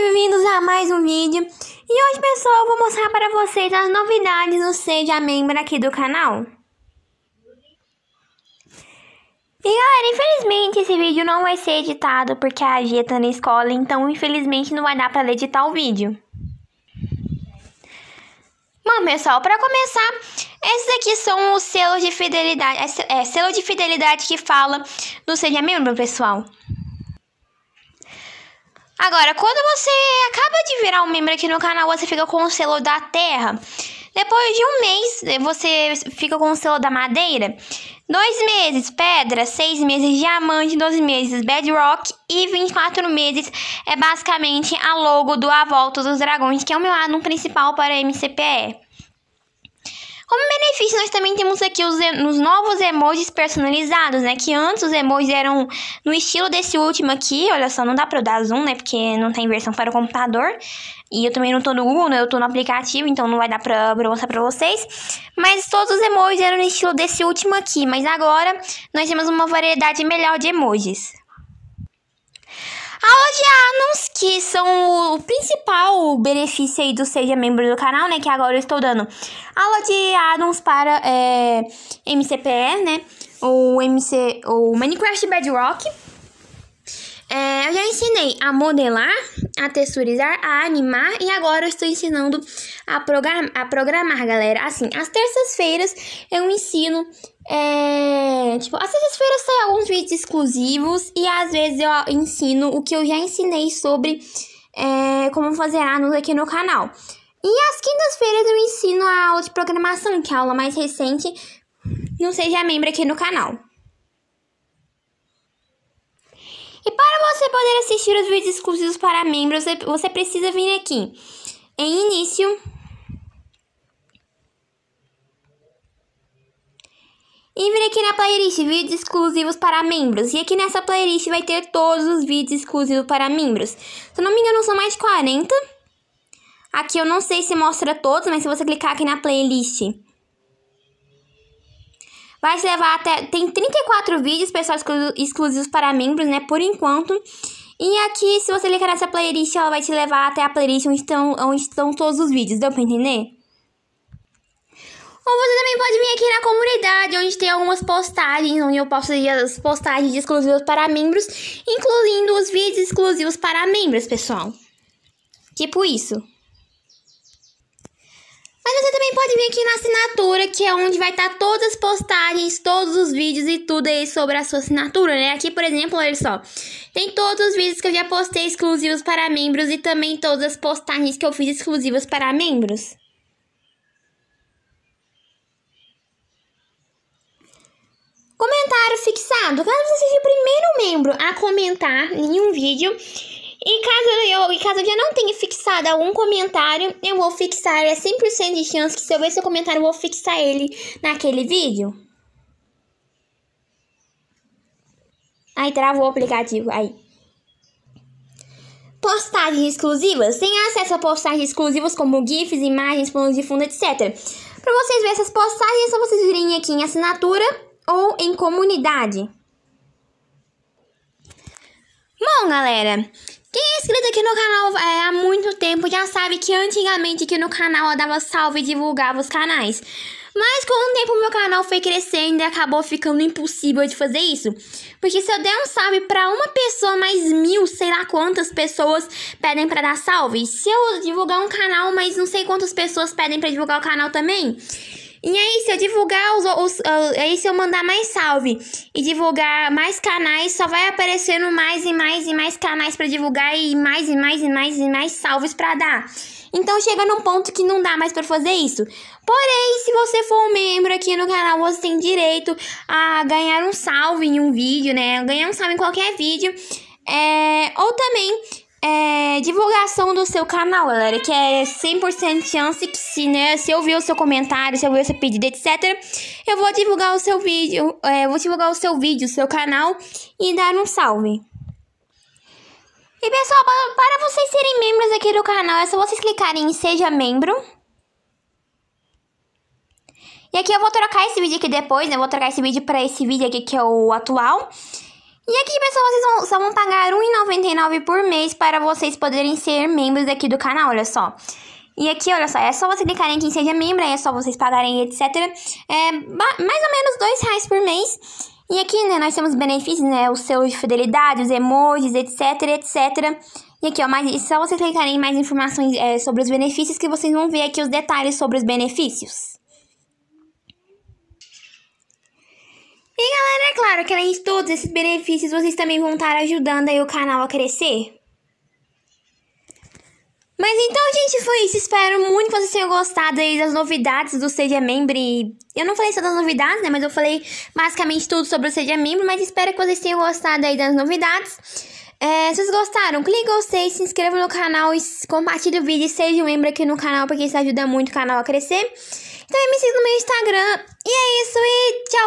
bem-vindos a mais um vídeo. E hoje, pessoal, eu vou mostrar para vocês as novidades do Seja Membro aqui do canal. E galera, infelizmente esse vídeo não vai ser editado porque a Gia tá na escola, então infelizmente não vai dar para editar o vídeo. Bom, pessoal, para começar, esses aqui são os selos de fidelidade, é, é, selo de fidelidade que fala do Seja Membro, pessoal. Agora, quando você acaba de virar um membro aqui no canal, você fica com o selo da terra. Depois de um mês, eh, você fica com o selo da madeira. Dois meses, pedra. Seis meses, diamante. Doze meses, bedrock. E 24 meses é basicamente a logo do A Volta dos Dragões, que é o meu álbum principal para a MCPE. Como benefício, nós também temos aqui os, os novos emojis personalizados, né? Que antes os emojis eram no estilo desse último aqui. Olha só, não dá pra eu dar zoom, né? Porque não tem versão para o computador. E eu também não tô no Google, né? Eu tô no aplicativo, então não vai dar pra, pra mostrar pra vocês. Mas todos os emojis eram no estilo desse último aqui. Mas agora nós temos uma variedade melhor de emojis. A aula Alguns que são o principal benefício aí do Seja Membro do canal, né? Que agora eu estou dando aula de addons para é, eh, MCPE, né? Ou, MC, ou Minecraft Bedrock. É, eu já ensinei a modelar, a texturizar, a animar e agora eu estou ensinando a, program a programar, galera. Assim, às terças-feiras eu ensino. É, tipo, às terças-feiras saem alguns vídeos exclusivos e às vezes eu ensino o que eu já ensinei sobre é, como fazer anos aqui no canal. E às quintas-feiras eu ensino a aula de programação, que é a aula mais recente. Não seja é membro aqui no canal. E para você poder assistir os vídeos exclusivos para membros, você precisa vir aqui em início. E vir aqui na playlist vídeos exclusivos para membros. E aqui nessa playlist vai ter todos os vídeos exclusivos para membros. Se eu não me engano, são mais de 40. Aqui eu não sei se mostra todos, mas se você clicar aqui na playlist Vai se levar até. Tem 34 vídeos pessoal exclusivos para membros, né? Por enquanto. E aqui, se você clicar nessa playlist, ela vai te levar até a playlist onde estão, onde estão todos os vídeos. Deu pra entender? Ou você também pode vir aqui na comunidade, onde tem algumas postagens, onde eu posto as postagens exclusivas para membros, incluindo os vídeos exclusivos para membros, pessoal. Tipo isso. Mas você também pode vir aqui na assinatura, que é onde vai estar tá todas as postagens, todos os vídeos e tudo aí sobre a sua assinatura, né? Aqui, por exemplo, olha só. Tem todos os vídeos que eu já postei exclusivos para membros e também todas as postagens que eu fiz exclusivas para membros. Comentário fixado. Caso você seja o primeiro membro a comentar em um vídeo, e caso, eu, e caso eu já não tenha fixado algum comentário, eu vou fixar, é 100% de chance que se eu ver seu comentário, eu vou fixar ele naquele vídeo. Aí travou o aplicativo, aí. Postagens exclusivas. Tem acesso a postagens exclusivas como GIFs, imagens, planos de fundo, etc. Para vocês verem essas postagens, é só vocês virem aqui em assinatura ou em comunidade. Bom, galera, quem é inscrito aqui no canal é, há muito tempo já sabe que antigamente aqui no canal eu dava salve e divulgava os canais. Mas com o tempo meu canal foi crescendo e acabou ficando impossível de fazer isso. Porque se eu der um salve pra uma pessoa, mais mil, sei lá quantas pessoas pedem pra dar salve. Se eu divulgar um canal, mas não sei quantas pessoas pedem pra divulgar o canal também. E aí, é se eu divulgar os, os, Aí, ah, é se eu mandar mais salve e divulgar mais canais, só vai aparecendo mais e mais e mais canais para divulgar e mais e mais e mais e mais salves para dar. Então chega num ponto que não dá mais para fazer isso. Porém, se você for um membro aqui no canal, você tem direito a ganhar um salve em um vídeo, né? Ganhar um salve em qualquer vídeo. É, ou também é, divulgação do seu canal, galera, que é 100% chance que se, né, se eu ver o seu comentário, se eu ver o seu pedido, etc, eu vou divulgar o seu vídeo, é, vou divulgar o seu vídeo, o seu canal e dar um salve. E pessoal, para, vocês serem membros aqui do canal, é só vocês clicarem em seja membro. E aqui eu vou trocar esse vídeo aqui depois, né, eu vou trocar esse vídeo para esse vídeo aqui que é o atual. E aqui, pessoal, vocês vão, só vão pagar R$1,99 por mês para vocês poderem ser membros aqui do canal, olha só. E aqui, olha só, é só vocês clicarem aqui em Seja Membro, aí é só vocês pagarem, etc. É mais ou menos R$2,00 por mês. E aqui, né, nós temos benefícios, né, o selo de fidelidade, os emojis, etc, etc. E aqui, ó, mais, é só vocês clicarem em mais informações é, sobre os benefícios que vocês vão ver aqui os detalhes sobre os benefícios. E galera, é claro que além de todos esses benefícios, vocês também vão estar ajudando aí o canal a crescer. Mas então, gente, foi isso. Espero muito que vocês tenham gostado aí das novidades do Seja Membro. Eu não falei só das novidades, né? Mas eu falei basicamente tudo sobre o Seja Membro. Mas espero que vocês tenham gostado aí das novidades. É, se vocês gostaram, clique em gostei, se inscreva no canal, compartilhe o vídeo e seja um membro aqui no canal, porque isso ajuda muito o canal a crescer. Também então, me siga no meu Instagram. E é isso, e tchau!